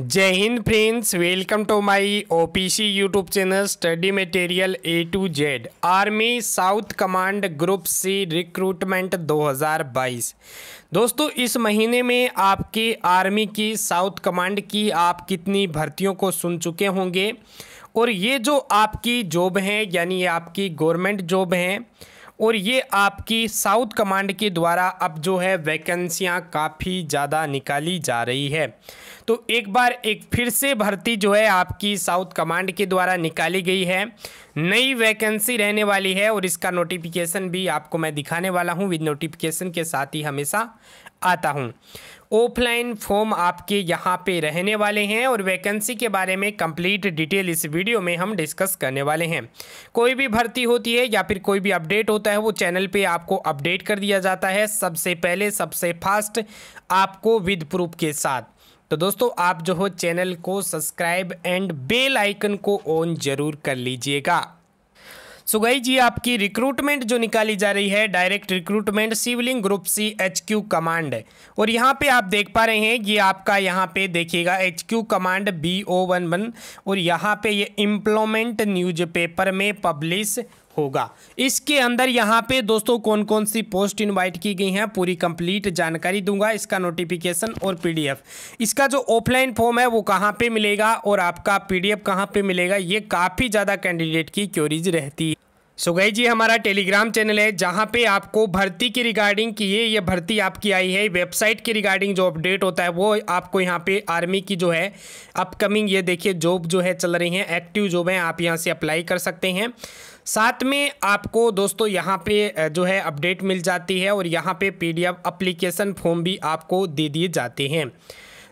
जय हिंद friends welcome to my OPC YouTube channel study material A to Z army South command group C recruitment 2022 दोस्तों इस महीने में आपके आर्मी की साउथ कमांड की आप कितनी भर्तियों को सुन चुके होंगे और ये जो आपकी जॉब हैं यानी आपकी गवर्नमेंट जॉब हैं और ये आपकी साउथ कमांड के द्वारा अब जो है वैकेंसियाँ काफ़ी ज़्यादा निकाली जा रही है तो एक बार एक फिर से भर्ती जो है आपकी साउथ कमांड के द्वारा निकाली गई है नई वैकेंसी रहने वाली है और इसका नोटिफिकेशन भी आपको मैं दिखाने वाला हूँ विद नोटिफिकेशन के साथ ही हमेशा आता हूँ ऑफलाइन फॉर्म आपके यहाँ पे रहने वाले हैं और वैकेंसी के बारे में कंप्लीट डिटेल इस वीडियो में हम डिस्कस करने वाले हैं कोई भी भर्ती होती है या फिर कोई भी अपडेट होता है वो चैनल पे आपको अपडेट कर दिया जाता है सबसे पहले सबसे फास्ट आपको विद प्रूफ के साथ तो दोस्तों आप जो हो चैनल को सब्सक्राइब एंड बेल आइकन को ऑन जरूर कर लीजिएगा सो गई जी आपकी रिक्रूटमेंट जो निकाली जा रही है direct recruitment civilian group C H Q command है और यहाँ पे आप देख पा रहे हैं ये आपका यहाँ पे देखिएगा H Q command B O one one और यहाँ पे ये इम्प्लॉमेंट न्यूज़पेपर में पब्लिश होगा इसके अंदर यहाँ पे दोस्तों कौन कौन सी पोस्ट इनवाइट की गई हैं पूरी कंप्लीट जानकारी दूंगा इसका नोटिफिकेशन और पीडीएफ इसका जो ऑफलाइन फॉर्म है वो कहाँ पे मिलेगा और आपका पीडीएफ कहाँ पर मिलेगा ये काफ़ी ज़्यादा कैंडिडेट की क्योरीज रहती है सो गई जी हमारा टेलीग्राम चैनल है जहाँ पे आपको भर्ती की रिगार्डिंग की ये ये भर्ती आपकी आई है वेबसाइट की रिगार्डिंग जो अपडेट होता है वो आपको यहाँ पे आर्मी की जो है अपकमिंग ये देखिए जॉब जो है चल रही हैं एक्टिव जॉब हैं आप यहाँ से अप्लाई कर सकते हैं साथ में आपको दोस्तों यहाँ पे जो है अपडेट मिल जाती है और यहाँ पे पीडीएफ एप्लीकेशन फॉर्म भी आपको दे दिए जाते हैं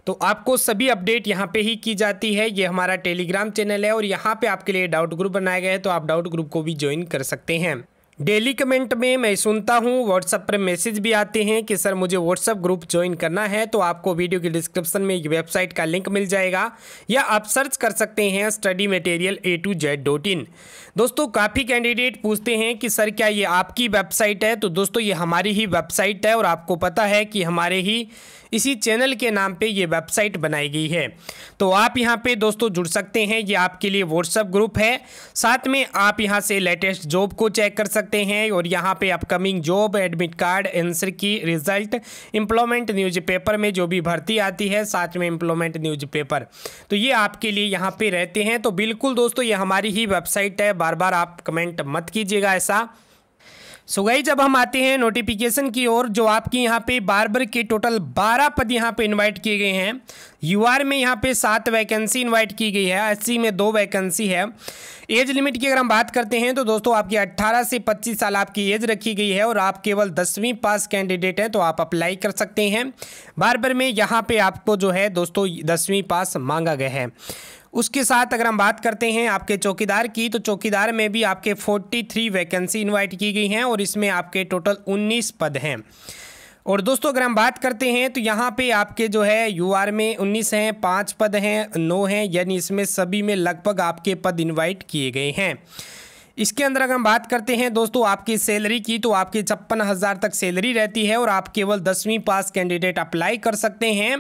तो आपको सभी अपडेट यहाँ पे ही की जाती है ये हमारा टेलीग्राम चैनल है और यहाँ पे आपके लिए डाउट ग्रुप बनाया गया है तो आप डाउट ग्रुप को भी ज्वाइन कर सकते हैं डेली कमेंट में मैं सुनता हूँ व्हाट्सअप पर मैसेज भी आते हैं कि सर मुझे व्हाट्सअप ग्रुप ज्वाइन करना है तो आपको वीडियो के डिस्क्रिप्शन में वेबसाइट का लिंक मिल जाएगा या आप सर्च कर सकते हैं study material A to Z dot in दोस्तों काफ़ी कैंडिडेट पूछते हैं कि सर क्या ये आपकी वेबसाइट है तो दोस्तों ये हमारी ही वेबसाइट है और आपको पता है कि हमारे ही इसी चैनल के नाम पे ये वेबसाइट बनाई गई है तो आप यहाँ पे दोस्तों जुड़ सकते हैं ये आपके लिए व्हाट्सअप ग्रुप है साथ में आप यहाँ से लेटेस्ट जॉब को चेक कर सकते हैं और यहाँ पे upcoming job admit card answer key result employment newspaper में जो भी भर्ती आती है साथ में एम्प्लॉयमेंट न्यूज़ तो ये आपके लिए यहाँ पर रहते हैं तो बिल्कुल दोस्तों ये हमारी ही वेबसाइट है बार बार आप कमेंट मत कीजिएगा ऐसा सो गई जब हम आते हैं नोटिफिकेशन की ओर जो आपकी यहाँ पे बार बार के टोटल बारह पद यहाँ पे इनवाइट किए गए हैं यूआर में यहाँ पे सात वैकेंसी इनवाइट की गई है एस में दो वैकेंसी है एज लिमिट की अगर हम बात करते हैं तो दोस्तों आपकी 18 से 25 साल आपकी एज रखी गई है और आप केवल दसवीं पास कैंडिडेट हैं तो आप अप्लाई कर सकते हैं बार में यहाँ पर आपको जो है दोस्तों दसवीं पास मांगा गया है उसके साथ अगर हम बात करते हैं आपके चौकीदार की तो चौकीदार में भी आपके 43 वैकेंसी इनवाइट की गई हैं और इसमें आपके टोटल 19 पद हैं और दोस्तों अगर हम बात करते हैं तो यहाँ पे आपके जो है यू आर में उन्नीस हैं पाँच पद हैं नौ हैं यानी इसमें सभी में लगभग आपके पद इन्वाइट किए गए हैं इसके अंदर अगर हम बात करते हैं दोस्तों आपकी सैलरी की तो आपकी छप्पन हज़ार तक सैलरी रहती है और आप केवल दसवीं पास कैंडिडेट अप्लाई कर सकते हैं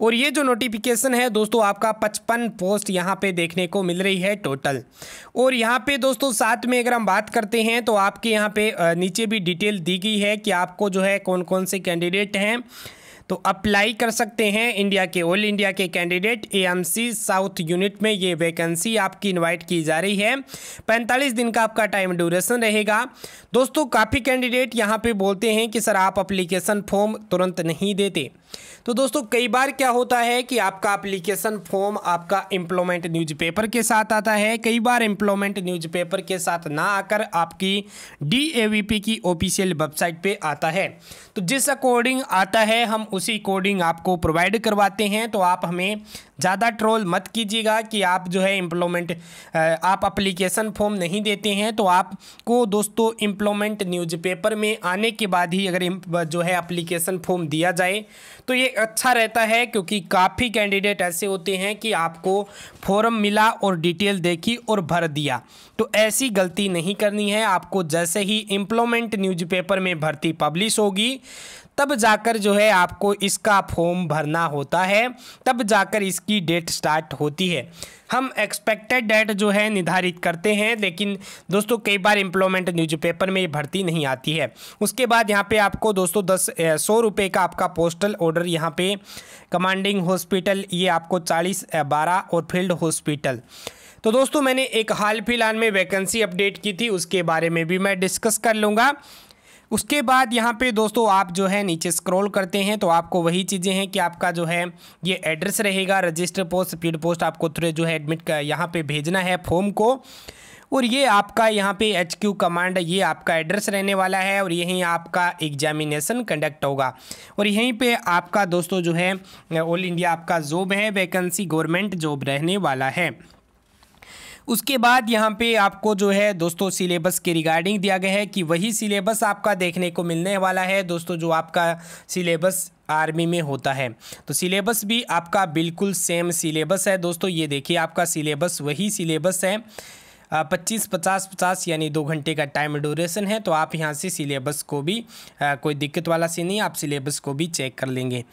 और ये जो नोटिफिकेशन है दोस्तों आपका पचपन पोस्ट यहाँ पे देखने को मिल रही है टोटल और यहाँ पे दोस्तों साथ में अगर हम बात करते हैं तो आपके यहाँ पे नीचे भी डिटेल दी गई है कि आपको जो है कौन कौन से कैंडिडेट हैं तो अप्लाई कर सकते हैं इंडिया के ऑल इंडिया के कैंडिडेट एएमसी साउथ यूनिट में ये वैकेंसी आपकी इनवाइट की जा रही है 45 दिन का आपका टाइम ड्यूरेशन रहेगा दोस्तों काफ़ी कैंडिडेट यहाँ पे बोलते हैं कि सर आप अप्लीकेशन फॉर्म तुरंत नहीं देते तो दोस्तों कई बार क्या होता है कि आपका अप्लीकेशन फॉर्म आपका न्यूज न्यूज़पेपर के साथ आता है कई बार न्यूज न्यूज़पेपर के साथ ना आकर आपकी डी की ऑफिशियल वेबसाइट पे आता है तो जिस अकॉर्डिंग आता है हम उसी अकॉर्डिंग आपको प्रोवाइड करवाते हैं तो आप हमें ज़्यादा ट्रोल मत कीजिएगा कि आप जो है इम्प्लॉयमेंट आप अप्लीकेशन फॉर्म नहीं देते हैं तो आपको दोस्तों न्यूज न्यूज़पेपर में आने के बाद ही अगर जो है अप्लीकेशन फॉर्म दिया जाए तो ये अच्छा रहता है क्योंकि काफ़ी कैंडिडेट ऐसे होते हैं कि आपको फॉर्म मिला और डिटेल देखी और भर दिया तो ऐसी गलती नहीं करनी है आपको जैसे ही इम्प्लॉयमेंट न्यूज़पेपर में भर्ती पब्लिश होगी तब जाकर जो है आपको इसका फॉर्म भरना होता है तब जाकर इसकी डेट स्टार्ट होती है हम एक्सपेक्टेड डेट जो है निर्धारित करते हैं लेकिन दोस्तों कई बार एम्प्लॉयमेंट न्यूज़पेपर में ये भर्ती नहीं आती है उसके बाद यहाँ पे आपको दोस्तों दस सौ रुपये का आपका पोस्टल ऑर्डर यहाँ पे कमांडिंग हॉस्पिटल ये आपको चालीस बारह और फील्ड हॉस्पिटल तो दोस्तों मैंने एक हाल फिलहाल में वैकेंसी अपडेट की थी उसके बारे में भी मैं डिस्कस कर लूँगा उसके बाद यहाँ पे दोस्तों आप जो है नीचे स्क्रॉल करते हैं तो आपको वही चीज़ें हैं कि आपका जो है ये एड्रेस रहेगा रजिस्टर पोस्ट स्पीड पोस्ट आपको थ्रे जो है एडमिट कर यहाँ पर भेजना है फॉर्म को और ये आपका यहाँ पे एच क्यू कमांड ये आपका एड्रेस रहने वाला है और यहीं आपका एग्जामिनेशन कंडक्ट होगा और यहीं पे आपका दोस्तों जो है ऑल इंडिया आपका जॉब है वैकेंसी गवर्नमेंट जॉब रहने वाला है उसके बाद यहाँ पे आपको जो है दोस्तों सिलेबस के रिगार्डिंग दिया गया है कि वही सिलेबस आपका देखने को मिलने वाला है दोस्तों जो आपका सिलेबस आर्मी में होता है तो सिलेबस भी आपका बिल्कुल सेम सिलेबस है दोस्तों ये देखिए आपका सिलेबस वही सिलेबस है पच्चीस पचास पचास यानी दो घंटे का टाइम ड्यूरेशन है तो आप यहाँ से सिलेबस को भी आ, कोई दिक्कत वाला सी नहीं आप सिलेबस को भी चेक कर लेंगे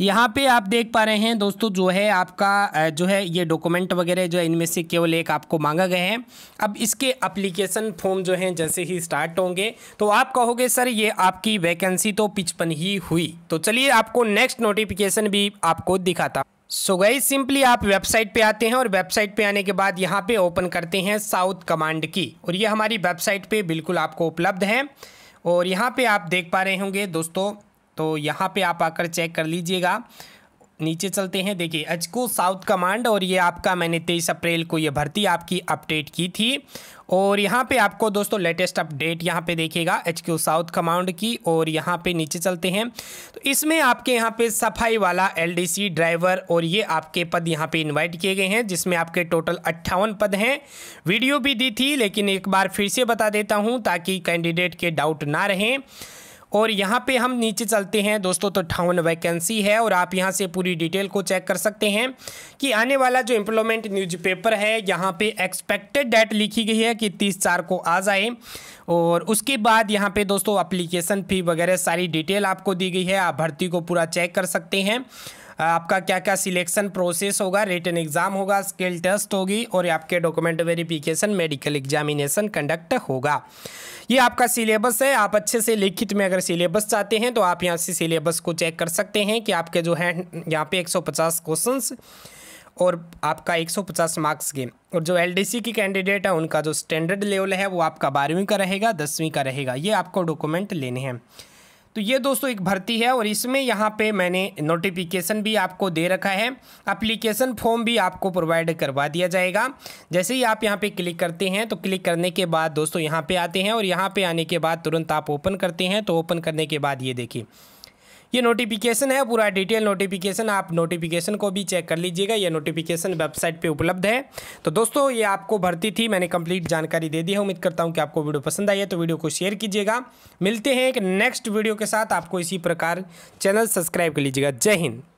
यहाँ पे आप देख पा रहे हैं दोस्तों जो है आपका जो है ये डॉक्यूमेंट वगैरह जो है इनमें से केवल एक आपको मांगा गया है अब इसके अप्लीकेशन फॉर्म जो हैं जैसे ही स्टार्ट होंगे तो आप कहोगे सर ये आपकी वैकेंसी तो पिचपन ही हुई तो चलिए आपको नेक्स्ट नोटिफिकेशन भी आपको दिखाता सो गई सिंपली आप वेबसाइट पे आते हैं और वेबसाइट पे आने के बाद यहाँ पे ओपन करते हैं साउथ कमांड की और ये हमारी वेबसाइट पे बिल्कुल आपको उपलब्ध है और यहाँ पे आप देख पा रहे होंगे दोस्तों तो यहाँ पे आप आकर चेक कर लीजिएगा नीचे चलते हैं देखिए एचको साउथ कमांड और ये आपका मैंने तेईस अप्रैल को ये भर्ती आपकी अपडेट की थी और यहाँ पे आपको दोस्तों लेटेस्ट अपडेट यहाँ पे देखिएगा एच क्यू साउथ कमांड की और यहाँ पे नीचे चलते हैं तो इसमें आपके यहाँ पे सफाई वाला एलडीसी ड्राइवर और ये आपके पद यहाँ पे इनवाइट किए गए हैं जिसमें आपके टोटल अट्ठावन पद हैं वीडियो भी दी थी लेकिन एक बार फिर से बता देता हूँ ताकि कैंडिडेट के डाउट ना रहें और यहाँ पे हम नीचे चलते हैं दोस्तों तो अट्ठावन वैकेंसी है और आप यहाँ से पूरी डिटेल को चेक कर सकते हैं कि आने वाला जो एम्प्लॉयमेंट न्यूज़पेपर है यहाँ पे एक्सपेक्टेड डेट लिखी गई है कि तीस चार को आ जाए और उसके बाद यहाँ पे दोस्तों अप्लीकेशन फ़ी वगैरह सारी डिटेल आपको दी गई है आप भर्ती को पूरा चेक कर सकते हैं आपका क्या क्या सिलेक्शन प्रोसेस होगा रिटर्न एग्जाम होगा स्किल टेस्ट होगी और आपके document verification medical examination conduct होगा ये आपका सिलेबस है आप अच्छे से लिखित में अगर सिलेबस चाहते हैं तो आप यहाँ से सिलेबस को चेक कर सकते हैं कि आपके जो है यहाँ पे 150 क्वेश्चंस और आपका 150 मार्क्स के और जो एलडीसी की कैंडिडेट है उनका जो स्टैंडर्ड लेवल है वो आपका बारहवीं का रहेगा दसवीं का रहेगा ये आपको डॉक्यूमेंट लेने हैं तो ये दोस्तों एक भर्ती है और इसमें यहाँ पे मैंने नोटिफिकेशन भी आपको दे रखा है अप्लीकेशन फॉर्म भी आपको प्रोवाइड करवा दिया जाएगा जैसे ही आप यहाँ पे क्लिक करते हैं तो क्लिक करने के बाद दोस्तों यहाँ पे आते हैं और यहाँ पे आने के बाद तुरंत आप ओपन करते हैं तो ओपन करने के बाद ये देखिए ये नोटिफिकेशन है पूरा डिटेल नोटिफिकेशन आप नोटिफिकेशन को भी चेक कर लीजिएगा ये नोटिफिकेशन वेबसाइट पे उपलब्ध है तो दोस्तों ये आपको भर्ती थी मैंने कंप्लीट जानकारी दे दी है उम्मीद करता हूँ कि आपको वीडियो पसंद आई है तो वीडियो को शेयर कीजिएगा मिलते हैं एक नेक्स्ट वीडियो के साथ आपको इसी प्रकार चैनल सब्सक्राइब कर लीजिएगा जय हिंद